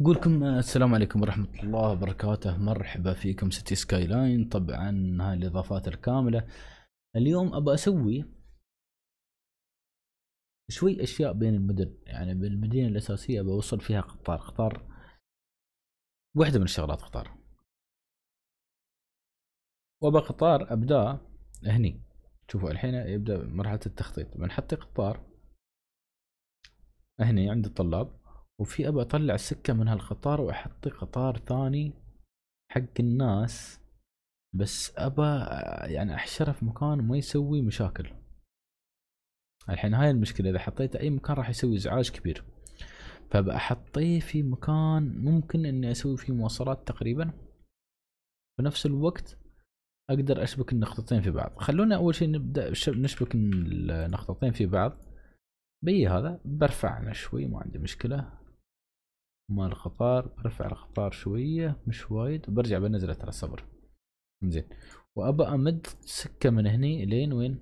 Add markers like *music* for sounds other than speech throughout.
اقول لكم السلام عليكم ورحمه الله وبركاته مرحبا فيكم سيتي سكاي لاين طبعا هاي الاضافات الكامله اليوم ابى اسوي شوي اشياء بين المدن يعني بالمدينه الاساسيه بوصل فيها قطار قطار واحده من الشغلات قطار وابى قطار ابدا هني شوفوا الحين يبدا مرحله التخطيط بنحط قطار هني عند الطلاب وفي ابى اطلع سكة من هالقطار واحط قطار ثاني حق الناس بس ابى يعني احشره في مكان ما يسوي مشاكل الحين هاي المشكلة اذا حطيته اي مكان راح يسوي ازعاج كبير فبحطيه في مكان ممكن اني اسوي فيه مواصلات تقريبا بنفس الوقت اقدر اشبك النقطتين في بعض خلونا اول شيء نبدا نشبك النقطتين في بعض بي هذا برفعنا شوي ما عندي مشكله مال الخفار برفع الخفار شوية مش وايد وبرجع بنزله ترى صبر انزين وابى امد سكة من هني لين وين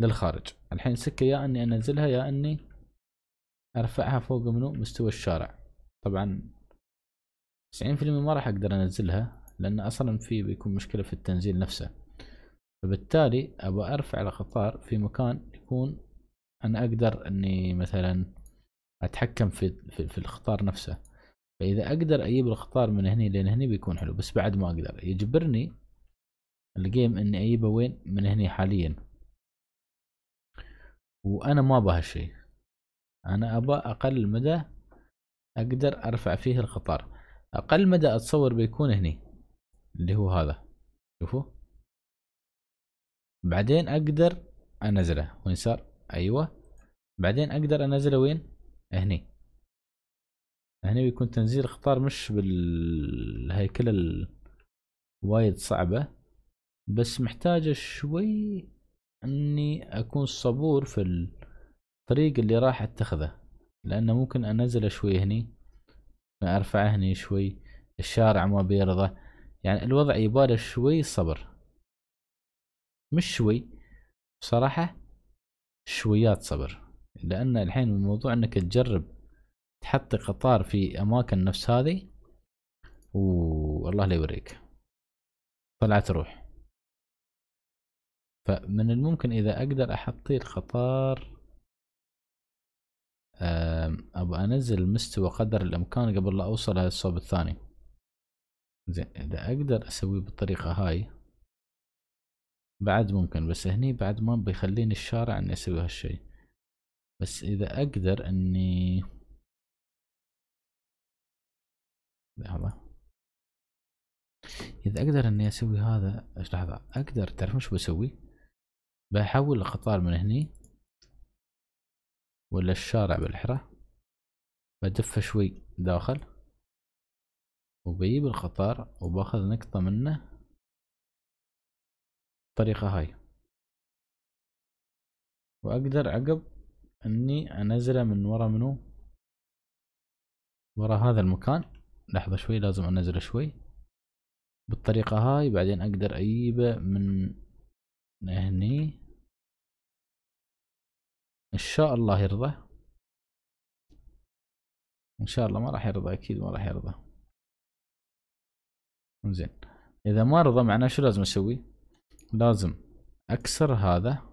للخارج الحين سكة يا اني انزلها يا اني ارفعها فوق منو مستوى الشارع طبعا تسعين في المية ما راح اقدر انزلها لان اصلا في بيكون مشكلة في التنزيل نفسه فبالتالي ابى ارفع الخطار في مكان يكون انا اقدر اني مثلا اتحكم في في, في الخطار نفسه فاذا اقدر اجيب الخطار من هني لين هني بيكون حلو بس بعد ما اقدر يجبرني الجيم اني اجيبه وين من هني حاليا وانا ما ابغى هالشيء انا ابى اقل مدى اقدر ارفع فيه الخطار اقل مدى اتصور بيكون هني اللي هو هذا شوفوا بعدين اقدر انزله وين صار ايوه بعدين اقدر انزله وين هني هني بيكون تنزيل اخطار مش بالهيكلة الوايد صعبة بس محتاجة شوي اني اكون صبور في الطريق اللي راح اتخذه لانه ممكن انزله شوي هني ارفعه هني شوي الشارع ما بيرضى يعني الوضع يباله شوي صبر مش شوي بصراحة شويات صبر لان الحين الموضوع انك تجرب تحط قطار في اماكن نفس هذه والله لا يوريك طلعت روح فمن الممكن اذا اقدر احطي القطار ابى انزل المستوى قدر الامكان قبل لا اوصل الصوب الثاني زين اذا اقدر اسويه بالطريقة هاي بعد ممكن بس هني بعد ما بيخليني الشارع اني اسوي هالشي بس اذا اقدر اني لحظة اذا اقدر اني اسوي هذا ايش لحظة اقدر تعرفون ايش بسوي بحول القطار من هني ولا الشارع بالحرة بدفه شوي داخل وبجيب القطار وباخذ نقطة منه الطريقة هاي وأقدر عقب اني انزله من ورا منو ورا هذا المكان لحظة شوي لازم انزله شوي بالطريقة هاي بعدين اقدر اجيبه من هني ان شاء الله يرضى ان شاء الله ما راح يرضى اكيد ما راح يرضى زين اذا ما رضى معناه شو لازم اسوي لازم اكسر هذا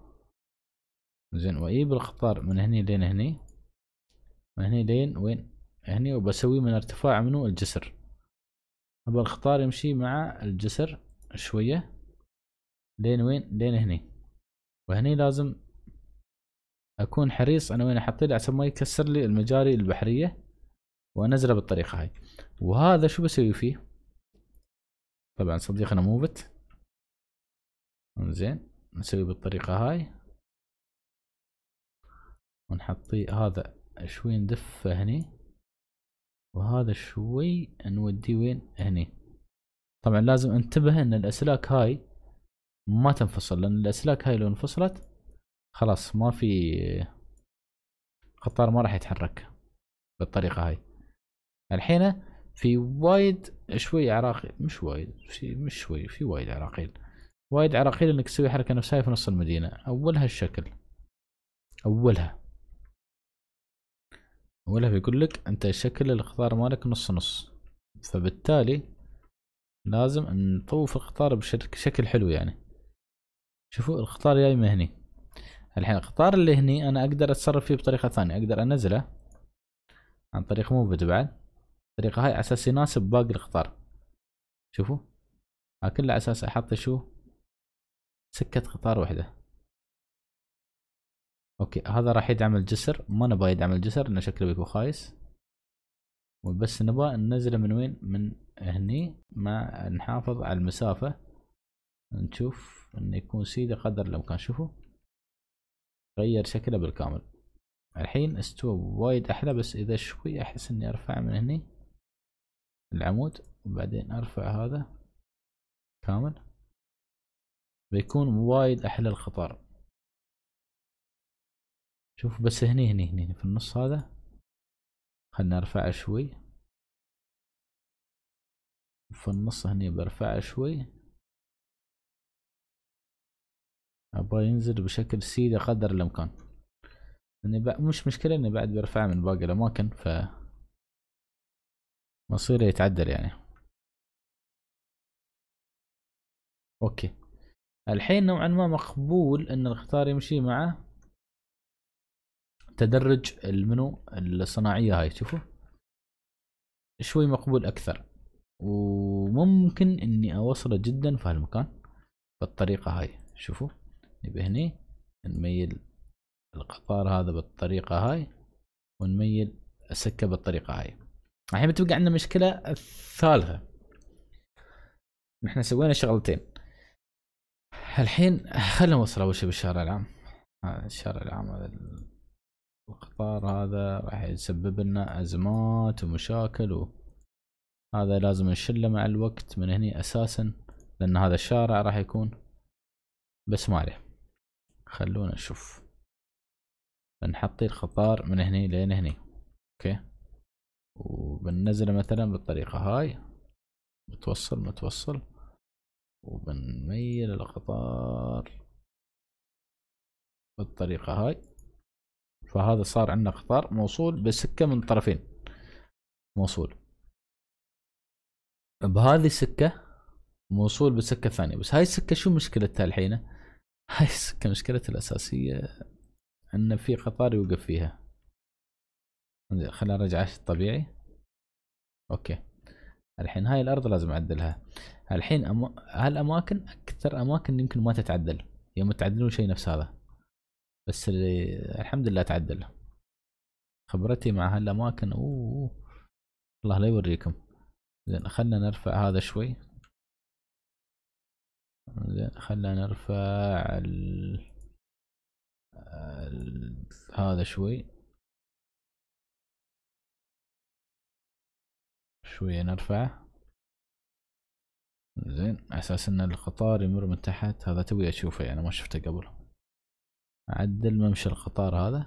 زين واجيب الخطار من هني لين هني من هني لين وين هني وبسوي من ارتفاع منه الجسر ابى الخطار يمشي مع الجسر شوية لين وين لين هني وهني لازم اكون حريص انا وين احط لعسى ما يكسر لي المجاري البحرية وانزله بالطريقة هاي وهذا شو بسوي فيه طبعا صديقنا موفت زين نسوي بالطريقة هاي ونحطي هذا شوي ندفه هني وهذا شوي نوديه وين هني طبعا لازم انتبه ان الاسلاك هاي ما تنفصل لان الاسلاك هاي لو انفصلت خلاص ما في قطار ما راح يتحرك بالطريقه هاي الحين في وايد شوي عراقيل مش وايد في مش شوي في وايد عراقيل وايد عراقيل انك تسوي حركه نفسها في نص المدينه اولها الشكل اولها ولا بيقول لك انت شكل الاقطار مالك نص نص فبالتالي لازم نطوف القطار بشكل حلو يعني شوفوا القطار جاي من هني الحين القطار اللي هني انا اقدر اتصرف فيه بطريقة ثانية اقدر انزله عن طريق موفد بعد الطريقة هاي اساس يناسب باقي القطار شوفوا على كل اساس احط شو سكة قطار واحدة اوكي هذا راح يدعم الجسر ما نبغى يدعم الجسر لانه شكله بيكون خايس وبس نبغى ننزله من وين من هني ما نحافظ على المسافة نشوف انه يكون سيدي قدر الامكان شوفوا غير شكله بالكامل الحين استوى وايد احلى بس اذا شوي احس اني ارفع من هني العمود وبعدين ارفع هذا كامل بيكون وايد احلى الخطر شوف بس هني هني هني في النص هذا خلنا ارفعه شوي في النص هني برفعه شوي ابغى ينزل بشكل سيدي قدر الامكان اني مش مشكلة اني بعد برفعه من باقي الاماكن ف مصيره يتعدل يعني اوكي الحين نوعا ما مقبول ان الاختار يمشي معه تدرج المنو الصناعيه هاي شوفوا شوي مقبول اكثر وممكن اني اوصله جدا في هالمكان بالطريقه هاي شوفوا نبي هني نميل القطار هذا بالطريقه هاي ونميل السكه بالطريقه هاي الحين بتبقى عندنا مشكله الثالثه نحن سوينا شغلتين الحين خلينا نوصل اول شيء بالشارع العام هذا الشارع العام هذا القطار هذا راح يسبب لنا أزمات ومشاكل و... هذا لازم نشله مع الوقت من هني أساسا لأن هذا الشارع راح يكون بس ما عليه خلونا نشوف بنحطي القطار من هني لين هني اوكي وبننزله مثلا بالطريقة هاي متوصل متوصل وبنميل القطار بالطريقة هاي فهذا صار عندنا قطار موصول بسكة من طرفين موصول بهذه السكة موصول بالسكة الثانية بس هاي السكة شو مشكلتها الحين *laughs* هاي السكة مشكلتها الأساسية أن في قطار يوقف فيها خلينا نرجع الطبيعي أوكي الحين هاي الأرض لازم أعدلها الحين أما... هالأماكن أكثر أماكن يمكن ما تتعدل يوم تعدلون شيء نفس هذا بس اللي الحمد لله تعدل خبرتي مع هالاماكن اوه الله لا يوريكم زين خلنا نرفع هذا شوي زين خلنا نرفع ال... ال... هذا شوي شوية نرفعه زين على اساس ان القطار يمر من تحت هذا توي اشوفه يعني ما شفته قبل اعدل ممشى القطار هذا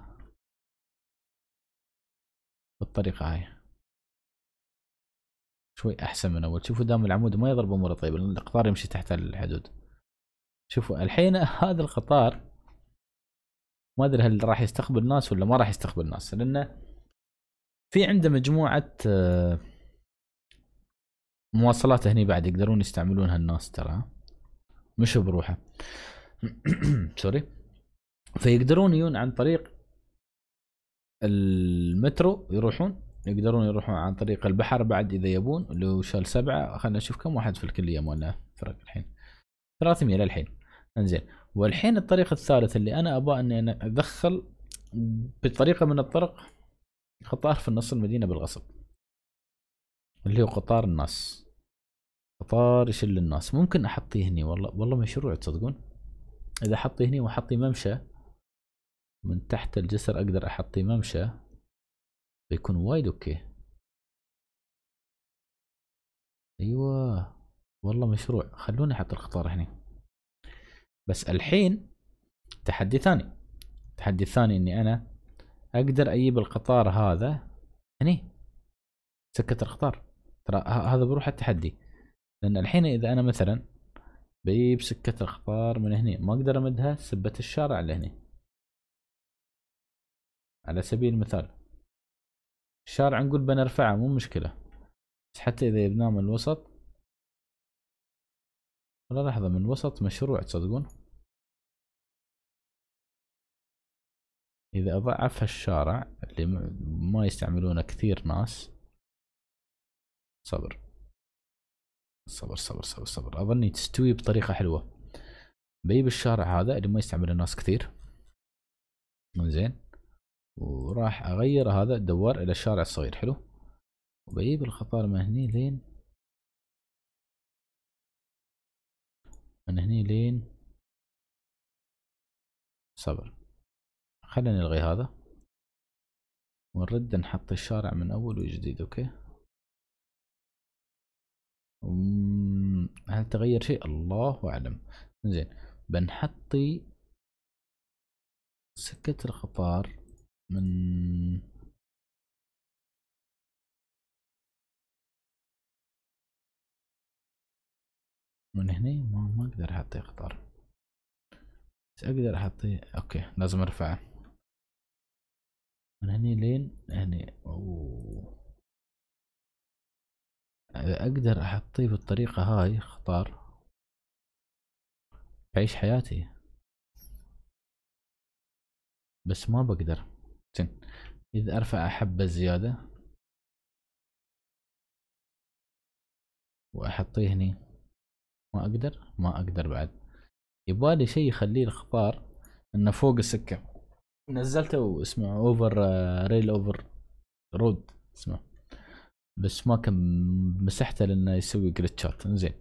بالطريقة هاي شوي احسن من اول شوفوا دام العمود ما يضرب اموره طيب القطار يمشي تحت الحدود شوفوا الحين *laughs* هذا القطار ما ادري هل راح يستقبل ناس ولا ما راح يستقبل ناس لانه في عنده مجموعة آه، مواصلات هني بعد يقدرون يستعملونها الناس ترى مش بروحه *coughs* سوري فيقدرون يجون عن طريق المترو يروحون يقدرون يروحون عن طريق البحر بعد اذا يبون اللي هو شال سبعه خلينا نشوف كم واحد في الكليه مالنا فرق الحين 300 للحين انزين والحين الطريق الثالث اللي انا ابغى اني انا ادخل بطريقه من الطرق قطار في نص المدينه بالغصب اللي هو قطار الناس قطار يشل الناس ممكن احطيه هني والله والله مشروع تصدقون اذا حطيه هني واحطي ممشى من تحت الجسر اقدر احطي ممشى بيكون وايد اوكي ايوه والله مشروع خلوني احط القطار هنا بس الحين تحدي ثاني التحدي الثاني اني انا اقدر اجيب القطار هذا هني سكة القطار ترى هذا بروح التحدي لان الحين اذا انا مثلا بجيب سكة القطار من هني ما اقدر امدها سبة الشارع لهني على سبيل المثال الشارع نقول بنرفعه مو مشكلة بس حتى إذا جبناه من الوسط ولا لحظة من الوسط مشروع تصدقون إذا أضعف الشارع اللي ما يستعملونه كثير ناس صبر صبر صبر صبر صبر أظني تستوي بطريقة حلوة بيب الشارع هذا اللي ما يستعمله ناس كثير زين وراح اغير هذا الدوار الى الشارع الصغير حلو وبجيب الخطار من هني لين من هني لين صبر خلينا نلغي هذا ونرد نحط الشارع من اول وجديد اوكي هل تغير شيء الله اعلم زين بنحطي سكة الخطار من من هنا ما ما اقدر احطيه قطر بس اقدر احط اوكي لازم ارفعه من هني لين هنا اوه اقدر احطيه بالطريقة هاي خطار بعيش حياتي بس ما بقدر إذا أرفع حبة زيادة وأحطيه هني ما أقدر ما أقدر بعد يبالي شيء يخليه الخبار إنه فوق السكة نزلته واسمه أوفر ريل أوفر رود اسمه بس ما كان مسحته لأنه يسوي جريتشات زين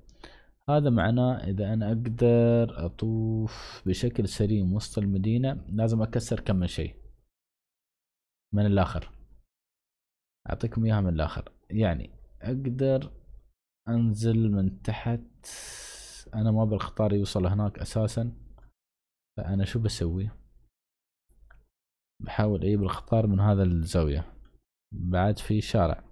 هذا معناه إذا أنا أقدر أطوف بشكل سليم وسط المدينة لازم أكسر كم من شيء من الاخر اعطيكم اياها من الاخر يعني اقدر انزل من تحت انا ما بالخطار يوصل هناك اساسا فانا شو بسوي بحاول اجيب الخطار من هذا الزاوية بعد في شارع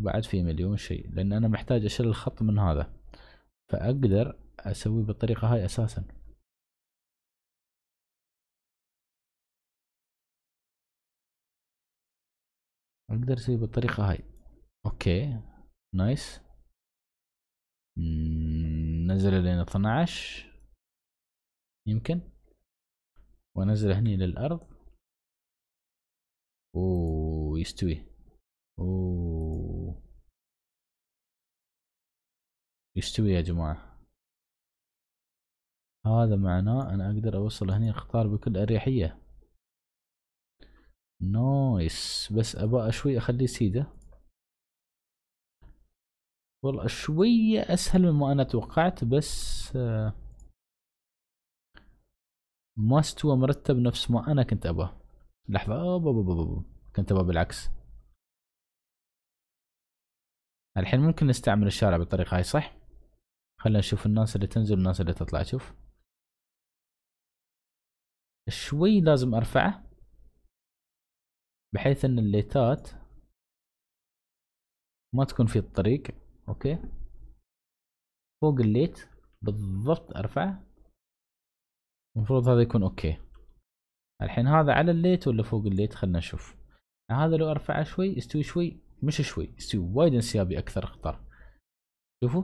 بعد في مليون شيء لان انا محتاج اشيل الخط من هذا فاقدر اسويه بالطريقة هاي اساسا اقدر اسوي بالطريقه هاي اوكي نايس نزل لين 12 يمكن ونزل هني للارض يستوي أوه. يستوي يا جماعة هذا معناه انا اقدر اوصل هني اختار بكل اريحية نايس بس ابا شوي اخليه سيده والله شوية اسهل مما انا توقعت بس آه، ما استوى مرتب نفس ما انا كنت ابغى لحظة كنت ابغى بالعكس الحين ممكن نستعمل الشارع بالطريقة هاي صح خلينا نشوف الناس اللي تنزل والناس اللي تطلع شوف شوي لازم ارفعه بحيث ان الليتات ما تكون في الطريق اوكي فوق الليت بالضبط ارفعه المفروض هذا يكون اوكي الحين هذا على الليت ولا فوق الليت خلنا نشوف هذا لو ارفعه شوي يستوي شوي مش شوي يستوي وايد انسيابي اكثر اخطر شوفوا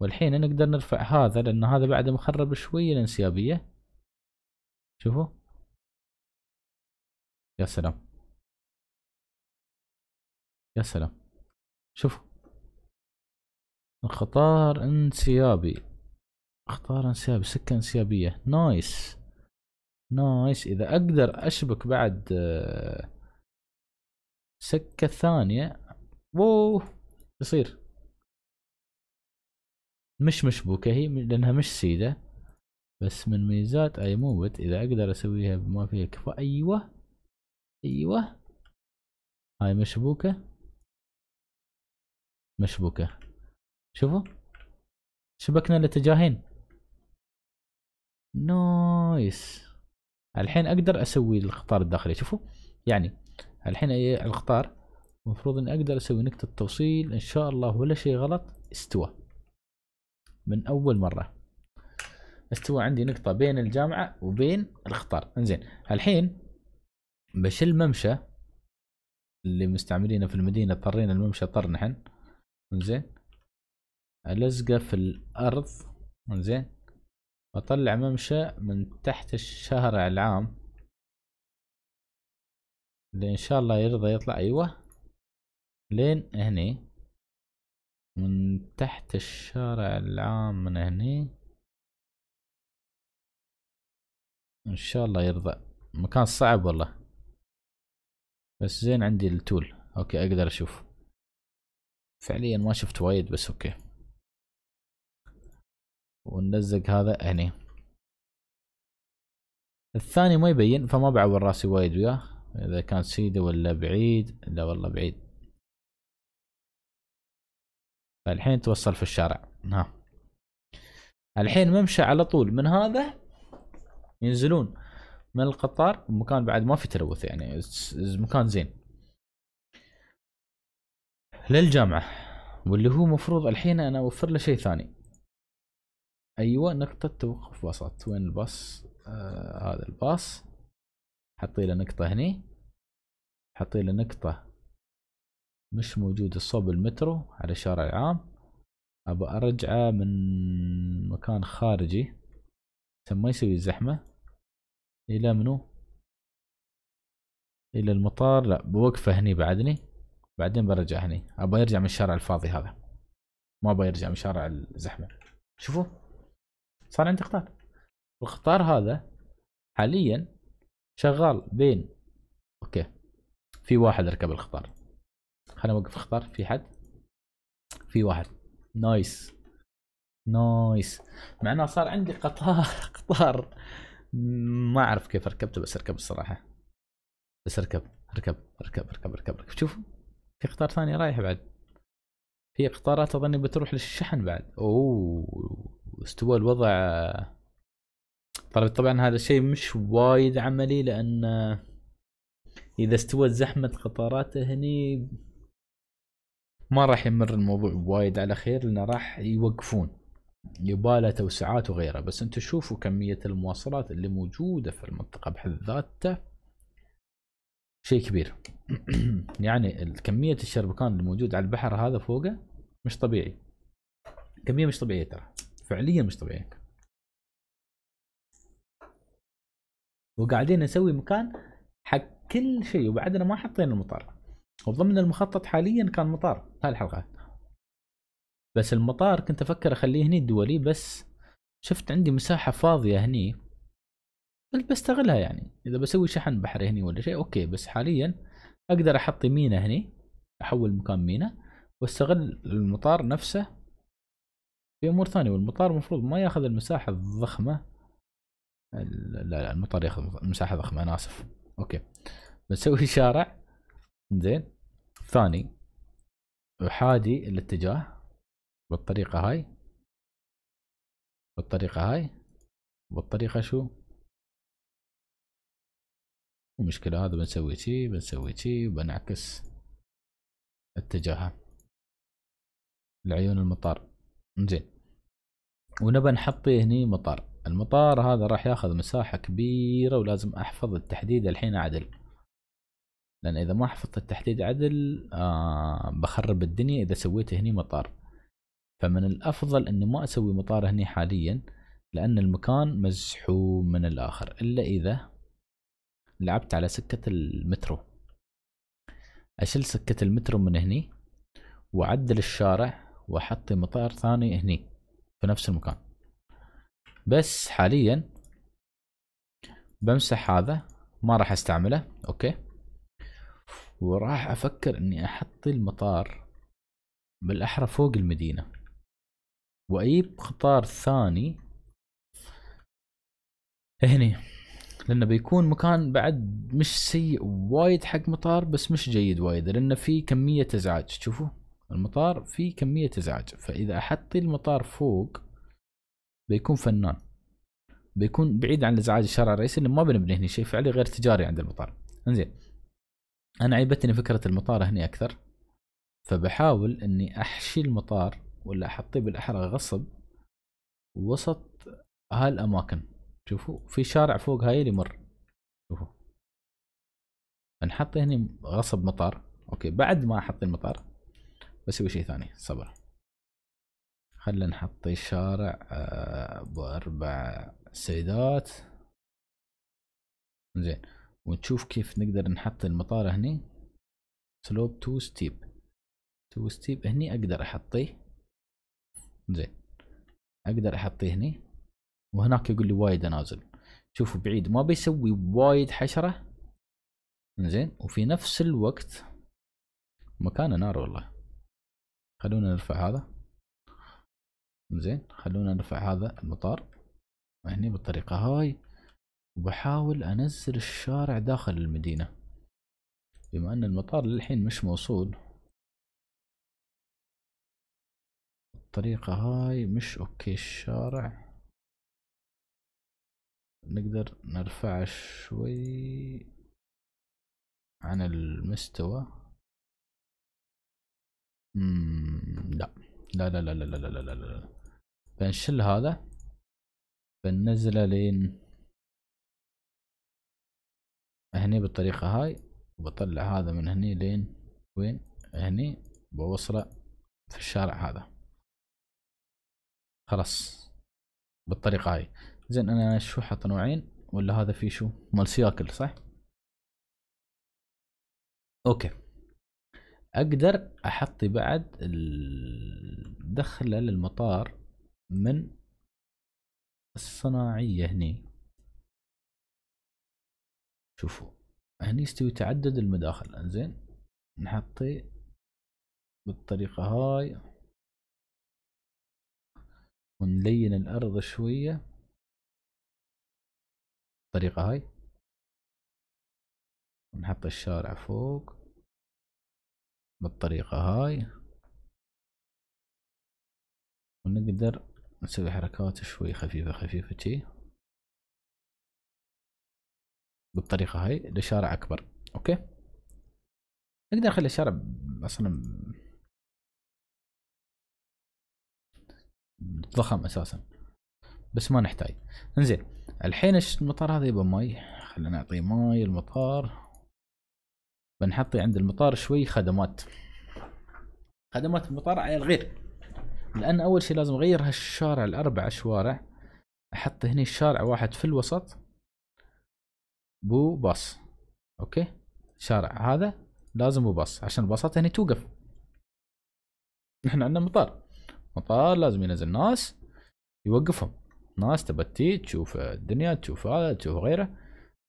والحين نقدر نرفع هذا لان هذا بعده مخرب شوي الانسيابية شوفوا يا سلام يا سلام شوفوا الخطار انسيابي اختار انسيابي سكة انسيابية نايس نايس اذا اقدر اشبك بعد آه، سكة ثانية ووه يصير مش مشبوكة هي لانها مش سيدة بس من ميزات اي موفت اذا اقدر اسويها بما فيها كفاءة ايوه ايوه هاي مشبوكة مشبوكة شوفوا شبكنا الاتجاهين نايس الحين اقدر اسوي القطار الداخلي شوفوا يعني الحين القطار المفروض اني اقدر اسوي نقطة توصيل ان شاء الله ولا شيء غلط استوى من اول مرة استوى عندي نقطة بين الجامعة وبين القطار انزين الحين بشيل ممشى اللي مستعملينه في المدينة اضطرينا الممشى اضطر نحن انزين الزقه في الارض انزين واطلع ممشى من تحت الشارع العام اللي ان شاء الله يرضى يطلع ايوه لين هني من تحت الشارع العام من هني ان شاء الله يرضى مكان صعب والله بس زين عندي التول اوكي اقدر اشوف فعليا ما شفت وايد بس اوكي ونلزق هذا هني الثاني ما يبين فما بعور راسي وايد وياه اذا كان سيده ولا بعيد لا والله بعيد فالحين توصل في الشارع ها الحين ممشى على طول من هذا ينزلون من القطار مكان بعد ما في تلوث يعني مكان زين للجامعة واللي هو مفروض الحين انا اوفر له شيء ثاني ايوه نقطة توقف باصات وين الباص آه هذا الباص حطي له نقطة هني حطي له نقطة مش موجودة صوب المترو على الشارع العام ابى ارجعه من مكان خارجي عشان ما يسوي زحمة الى منو الى المطار لا بوقفه هني بعدني بعدين برجع هني ابغى يرجع من الشارع الفاضي هذا ما ابغى يرجع من شارع الزحمه شوفوا صار عندي قطار القطار هذا حاليا شغال بين اوكي في واحد ركب القطار خليني اوقف القطار في حد في واحد نايس نايس معناه صار عندي قطار *laughs* قطار ما اعرف كيف ركبته بس اركب الصراحه بس اركب اركب اركب اركب اركب, أركب. شوفوا في قطار ثاني رايح بعد في قطارات اظني بتروح للشحن بعد اوه استوى الوضع طبعا هذا الشيء مش وايد عملي لان اذا استوت زحمه قطارات هني ما راح يمر الموضوع وايد على خير لان راح يوقفون يباله توسعات وغيره بس انتم شوفوا كميه المواصلات اللي موجوده في المنطقه بحد ذاتها شيء كبير *clears throat* يعني كميه الشربكان الموجود على البحر هذا فوقه مش طبيعي كميه مش طبيعيه ترى فعليا مش طبيعيه وقاعدين نسوي مكان حق كل شيء وبعدنا ما حطينا المطار وضمن المخطط حاليا كان مطار هالحلقه بس المطار كنت افكر اخليه هني دولي بس شفت عندي مساحه فاضيه هني قلت بستغلها يعني اذا بسوي شحن بحري هني ولا شيء اوكي بس حاليا اقدر احط مينا هني احول مكان مينا واستغل المطار نفسه في امور ثانيه والمطار المفروض ما ياخذ المساحه الضخمه لا لا المطار ياخذ مساحه ضخمه انا اسف اوكي بسوي شارع زين ثاني احادي الاتجاه بالطريقه هاي بالطريقه هاي بالطريقه شو المشكلة هذا بنسوي شي بنسوي شي بنعكس اتجاهها لعيون المطار زين ونبى نحط هني مطار المطار هذا راح ياخذ مساحة كبيرة ولازم احفظ التحديد الحين عدل لان اذا ما حفظت التحديد عدل آه بخرب الدنيا اذا سويت هني مطار فمن الافضل اني ما اسوي مطار هني حاليا لان المكان مزحوم من الاخر الا اذا لعبت على سكة المترو أشل سكة المترو من هني وأعدل الشارع وأحط مطار ثاني هني في نفس المكان بس حاليا بمسح هذا ما راح استعمله اوكي وراح افكر اني احط المطار بالاحرى فوق المدينة واجيب قطار ثاني هني لانه بيكون مكان بعد مش سيء وايد حق مطار بس مش جيد وايد لانه في كميه ازعاج شوفوا المطار في كميه ازعاج فاذا احطي المطار فوق بيكون فنان بيكون بعيد عن الازعاج الشارع الرئيسي لان ما بنبني هنا شيء فعلي غير تجاري عند المطار انزين انا عيبتني فكره المطار هنا اكثر فبحاول اني احشي المطار ولا احطيه بالاحرى غصب وسط هالاماكن شوفوا في شارع فوق هاي اللي مر شوفوا نحط هنا غصب مطار اوكي بعد ما احط المطار بسوي شيء ثاني صبر خلينا نحط الشارع ابو آه، اربع سيدات زين ونشوف كيف نقدر نحط المطار هني سلوب تو ستيب تو ستيب هني اقدر احطيه زين اقدر احطيه هني وهناك يقول لي وايد انازل شوفوا بعيد ما بيسوي وايد حشره زين وفي نفس الوقت مكانه نار والله خلونا نرفع هذا زين خلونا نرفع هذا المطار هني بالطريقه هاي وبحاول انزل الشارع داخل المدينه بما ان المطار للحين مش موصول الطريقة هاي مش اوكي الشارع نقدر نرفعه شوي عن المستوى لا لا لا لا لا لا لا لا لا بنشل هذا بننزله لين هني بالطريقة هاي وبطلع هذا من هني لين وين هني بوصله في الشارع هذا خلاص بالطريقة هاي زين انا شو حط نوعين ولا هذا في شو مال سياكل صح اوكي اقدر احطي بعد الدخله للمطار من الصناعيه هني شوفوا هني يستوي تعدد المداخل انزين نحطي بالطريقه هاي ونلين الارض شويه الطريقة هاي نحط الشارع فوق بالطريقة هاي ونقدر نسوي حركات شوي خفيفة خفيفة شي بالطريقة هاي لشارع أكبر أوكي نقدر نخلي الشارع أصلا ضخم أساسا بس ما نحتاج انزين الحين المطار هذا يبغى ماي خلينا نعطيه ماي المطار بنحطي عند المطار شوي خدمات خدمات المطار على الغير لان اول شيء لازم اغير هالشارع الاربع شوارع احط هنا الشارع واحد في الوسط بو باص اوكي شارع هذا لازم بو باص عشان الباصات هنا توقف نحن عندنا مطار مطار لازم ينزل ناس يوقفهم ناس تبى تشوف الدنيا تشوف هذا تشوف غيره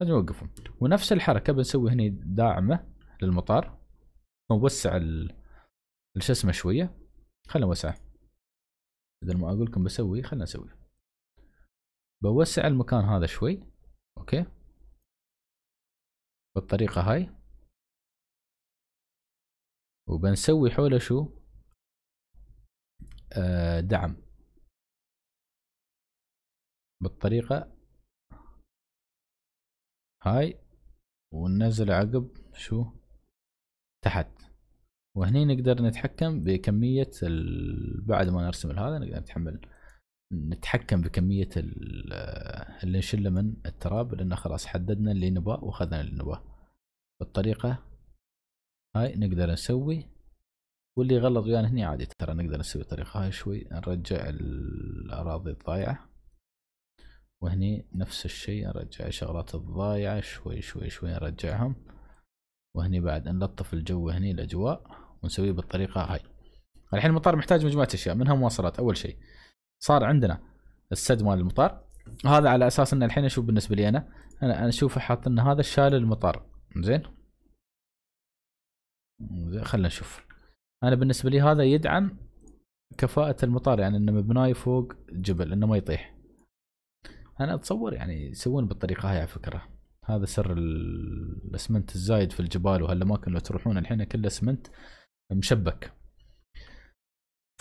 لازم نوقفهم ونفس الحركه بنسوي هني داعمه للمطار نوسع ال شو اسمه شويه خلنا نوسعه بدل ما اقول لكم بسوي خلنا نسوي بوسع المكان هذا شوي اوكي بالطريقه هاي وبنسوي حوله شو آه دعم بالطريقة هاي وننزل عقب شو تحت وهني نقدر نتحكم بكمية بعد ما نرسم هذا نقدر نتحمل نتحكم بكمية اللي نشله من التراب لأن خلاص حددنا اللي نباه وأخذنا اللي نباه بالطريقة هاي نقدر نسوي واللي غلط ويانا هني عادي ترى نقدر نسوي طريقة هاي شوي نرجع الأراضي الضايعة وهني نفس الشيء ارجع شغلات الضايعة شوي شوي شوي ارجعهم وهني بعد نلطف الجو هني الاجواء ونسويه بالطريقة هاي الحين المطار محتاج مجموعة اشياء منها مواصلات اول شيء صار عندنا السد مال المطار هذا على اساس ان الحين اشوف بالنسبة لي انا انا اشوفه حاط ان هذا شال المطار زين خلنا نشوف انا بالنسبة لي هذا يدعم كفاءة المطار يعني انه مبناي فوق جبل انه ما يطيح انا اتصور يعني يسوون بالطريقه هاي على فكره هذا سر الاسمنت الزايد في الجبال وهالاماكن اللي تروحون الحين كله اسمنت مشبك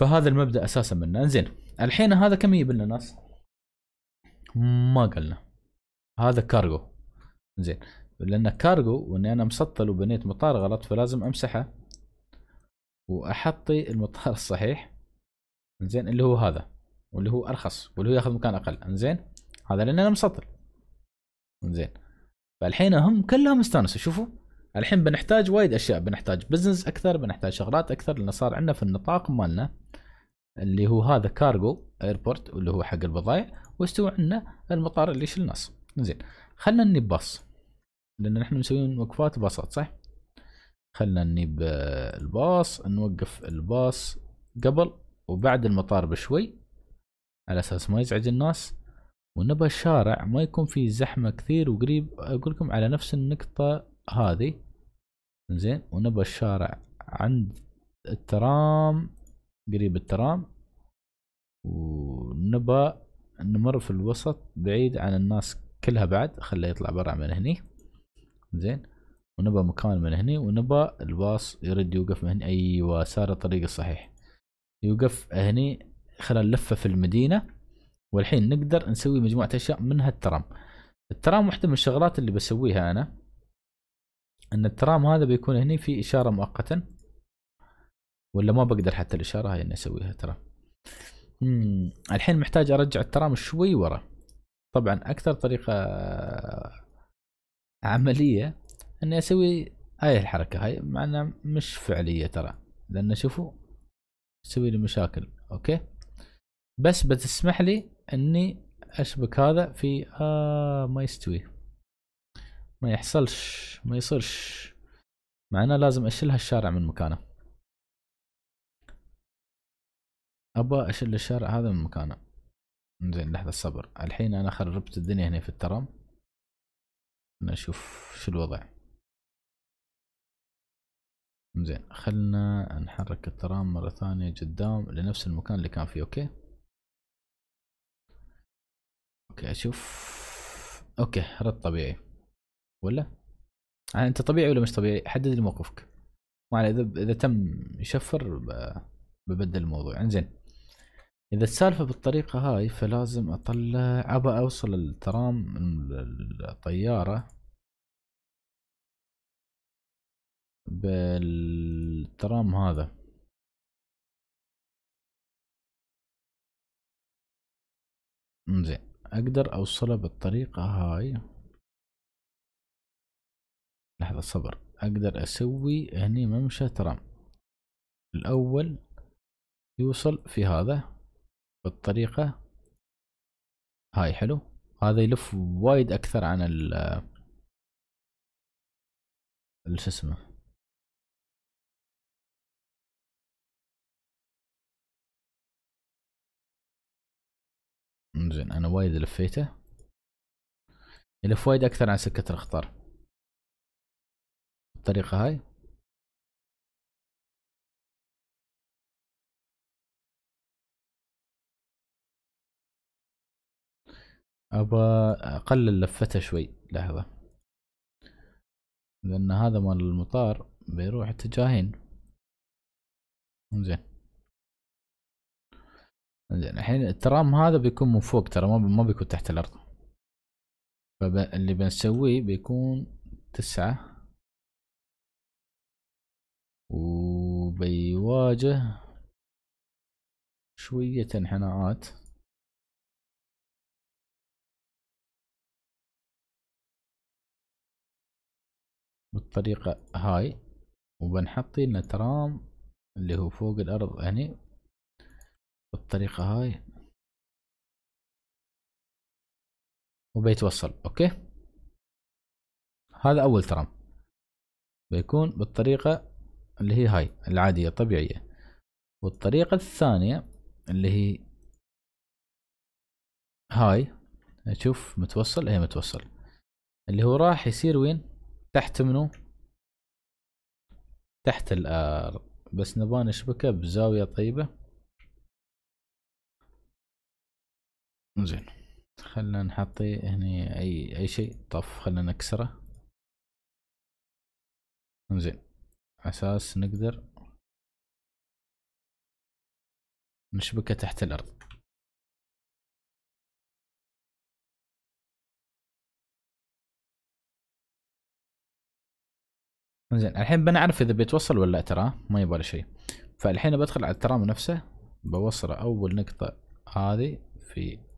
فهذا المبدا اساسا منه انزين الحين هذا كم يجيب لنا ناس ما قلنا هذا كارغو زين لان كارغو واني انا مسطل وبنيت مطار غلط فلازم امسحه واحطي المطار *laughs* الصحيح زين اللي هو هذا واللي هو ارخص واللي هو ياخذ مكان اقل انزين هذا لان انا مسطل زين فالحين هم كلهم استانسوا شوفوا الحين بنحتاج وايد اشياء بنحتاج بزنس اكثر بنحتاج شغلات اكثر لان صار عندنا في النطاق مالنا اللي هو هذا كارجو ايربورت واللي هو حق البضائع واستوى عندنا المطار اللي يشيل الناس زين خلنا نجيب باص لان نحن مسويين وقفات باصات صح خلنا نجيب الباص نوقف الباص قبل وبعد المطار بشوي على اساس ما يزعج الناس ونبى الشارع ما يكون فيه زحمه كثير وقريب اقول لكم على نفس النقطه هذه زين ونبى الشارع عند الترام قريب الترام ونبى نمر في الوسط بعيد عن الناس كلها بعد خله يطلع برا من هني زين ونبى مكان من هني ونبى الباص يرد يوقف من هني ايوه صار الطريق الصحيح يوقف هني خلال لفه في المدينه والحين نقدر نسوي مجموعة أشياء منها الترام الترام واحدة من الشغلات اللي بسويها أنا أن الترام هذا بيكون هني في إشارة مؤقتا ولا ما بقدر حتى الإشارة هاي إني أسويها ترى الحين محتاج أرجع الترام شوي ورا طبعا أكثر طريقة عملية إني أسوي هاي الحركة هاي مع إنها مش فعلية ترى لأن شوفوا تسوي لي مشاكل أوكي بس بتسمح لي اني اشبك هذا في آه ما يستوي ما يحصلش ما يصيرش معنا لازم اشيل هالشارع من مكانه ابغى اشيل الشارع هذا من مكانه زين لحظة صبر الحين انا خربت الدنيا هنا في الترام نشوف شو الوضع زين خلنا نحرك الترام مرة ثانية قدام لنفس المكان اللي كان فيه اوكي اوكي اشوف اوكي رد طبيعي ولا يعني انت طبيعي ولا مش طبيعي حدد لي موقفك ما اذا اذا تم يشفر ببدل الموضوع انزين يعني اذا السالفه بالطريقه هاي فلازم اطلع ابى اوصل الترام الطياره بالترام هذا انزين أقدر أوصله بالطريقة هاي لحظة صبر أقدر أسوي هني ممشى ترام الأول يوصل في هذا بالطريقة هاي حلو هذا يلف وايد أكثر عن ال شو اسمه زين انا وايد لفيته يلف وايد اكثر عن سكة الاخطار بالطريقة هاي ابى اقلل لفته شوي لحظة لان هذا مال المطار بيروح اتجاهين زين زين الحين الترام هذا بيكون من فوق ترى ما ما بيكون تحت الارض فاللي بنسويه بيكون تسعة وبيواجه شوية انحناءات بالطريقة هاي وبنحط لنا ترام اللي هو فوق الأرض هني بالطريقة هاي وبيتوصل اوكي هذا اول ترم بيكون بالطريقة اللي هي هاي العادية الطبيعية والطريقة الثانية اللي هي هاي اشوف متوصل اي متوصل اللي هو راح يصير وين تحت منو تحت الارض آه، بس نبغى نشبكه بزاوية طيبة زين خلنا نحط هني اي اي شيء طف خلنا نكسره زين اساس نقدر نشبكه تحت الارض زين الحين بنعرف اذا بيتوصل ولا لا ترى ما يبغى شيء فالحين بدخل على الترام نفسه بوصله اول نقطه هذه في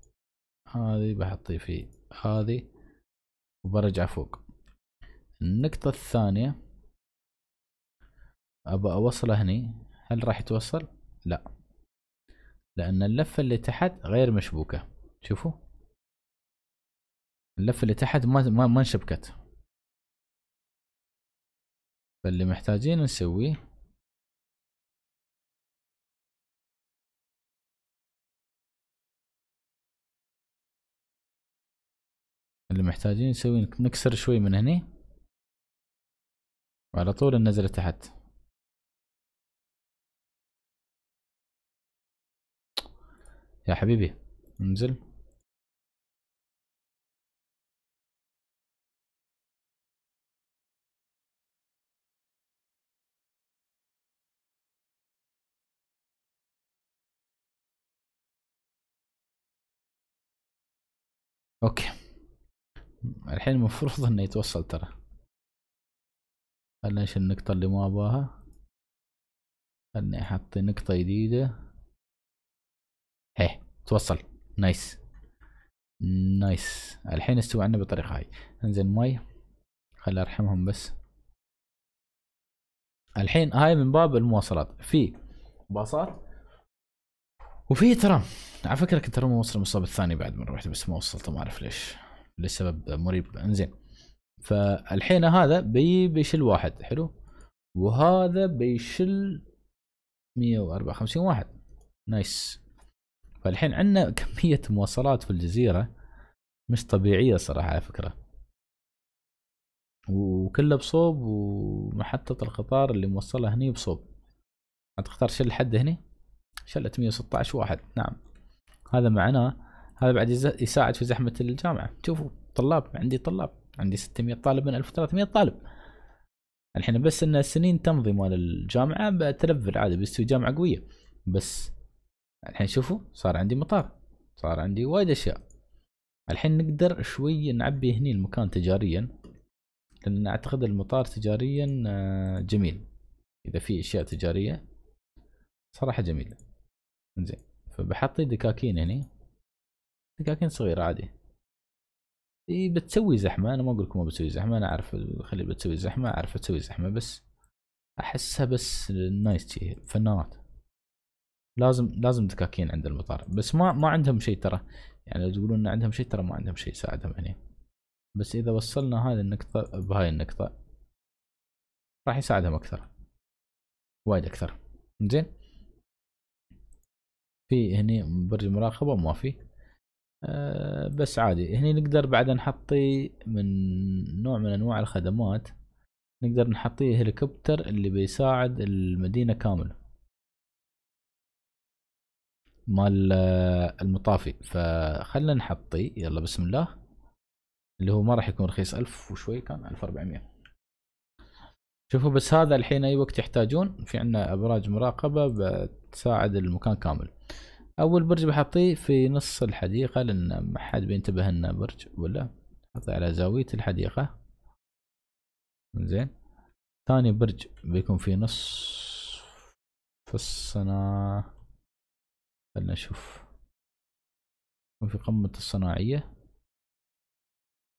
هذه بحطي في هذه وبرجع فوق النقطة الثانية أبى أوصله هني هل راح يتوصل؟ لا لأن اللفة اللي تحت غير مشبوكة شوفوا اللفة اللي تحت ما ما, ما انشبكت فاللي محتاجين نسويه اللي محتاجين نسوي نكسر شوي من هني وعلى طول ننزل تحت يا حبيبي انزل اوكي الحين المفروض انه يتوصل ترى خلنا نشيل النقطة اللي ما اباها خلني احط نقطة جديدة هيه توصل نايس نايس الحين استوى عندنا بالطريقة هاي انزل مي خلي ارحمهم بس الحين هاي من باب المواصلات في باصات وفي ترام على فكرة كنت ترى موصل المصاب الثاني بعد ما رحت بس ما وصلته ما اعرف ليش لسبب مريب انزين فالحين هذا بي بيشيل واحد حلو وهذا بيشل 154 واحد نايس فالحين عندنا *laughs* كمية مواصلات في الجزيرة مش طبيعية صراحة على فكرة وكله بصوب ومحطة القطار اللي موصلها هني بصوب هتختار شل حد هني شلت 116 واحد نعم هذا معناه هذا بعد يساعد في زحمه الجامعه شوفوا طلاب عندي طلاب عندي 600 طالب من 1300 طالب الحين بس ان السنين تمضي مال الجامعه بتلفل عادي بيستوي جامعه قويه بس الحين شوفوا صار عندي مطار صار عندي وايد اشياء الحين نقدر شوي نعبي هني المكان تجاريا لان اعتقد المطار تجاريا آه، جميل اذا في اشياء تجاريه صراحه جميله زين فبحط دكاكين هني دكاكين صغيرة عادي اي بتسوي زحمة أنا ما أقول لكم ما بتسوي زحمة أنا أعرف خلي بتسوي زحمة أعرف تسوي زحمة بس أحسها بس نايس شي فنانات لازم لازم دكاكين عند المطار بس ما ما عندهم شيء ترى يعني لو تقولون ان عندهم شيء ترى ما عندهم شيء يساعدهم هني بس اذا وصلنا هذه النقطة بهاي النقطة راح يساعدهم اكثر وايد اكثر زين في هني برج مراقبة ما في آه، بس عادي هني نقدر بعد نحطي من نوع من انواع الخدمات نقدر نحطي هليكوبتر اللي بيساعد المدينة كاملة مال آه، المطافي فخلنا نحطي يلا بسم الله اللي هو ما راح يكون رخيص ألف وشوي كان ألف أربعمية شوفوا بس هذا الحين أي وقت يحتاجون في عندنا أبراج مراقبة بتساعد المكان كامل اول برج بحطيه في نص الحديقه لان ما حد بينتبه لنا برج ولا حطه على زاويه الحديقه زين ثاني برج بيكون في نص في الصناعة خلنا نشوف في قمة الصناعية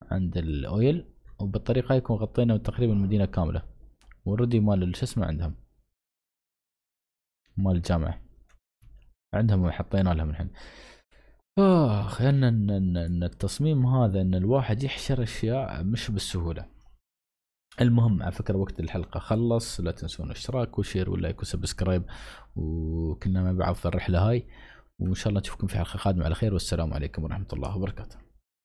عند الاويل وبالطريقة يكون غطينا تقريبا المدينة كاملة والردي مال شو اسمه عندهم مال الجامعة عندهم حطينا لهم الحين اخ آه، ان ان التصميم هذا ان الواحد يحشر اشياء مش بالسهوله المهم على فكره وقت الحلقه خلص لا تنسون الاشتراك وشير واللايك وسبسكرايب وكنا مع بعض في الرحله هاي وان شاء الله نشوفكم في حلقه قادمه على خير والسلام عليكم ورحمه الله وبركاته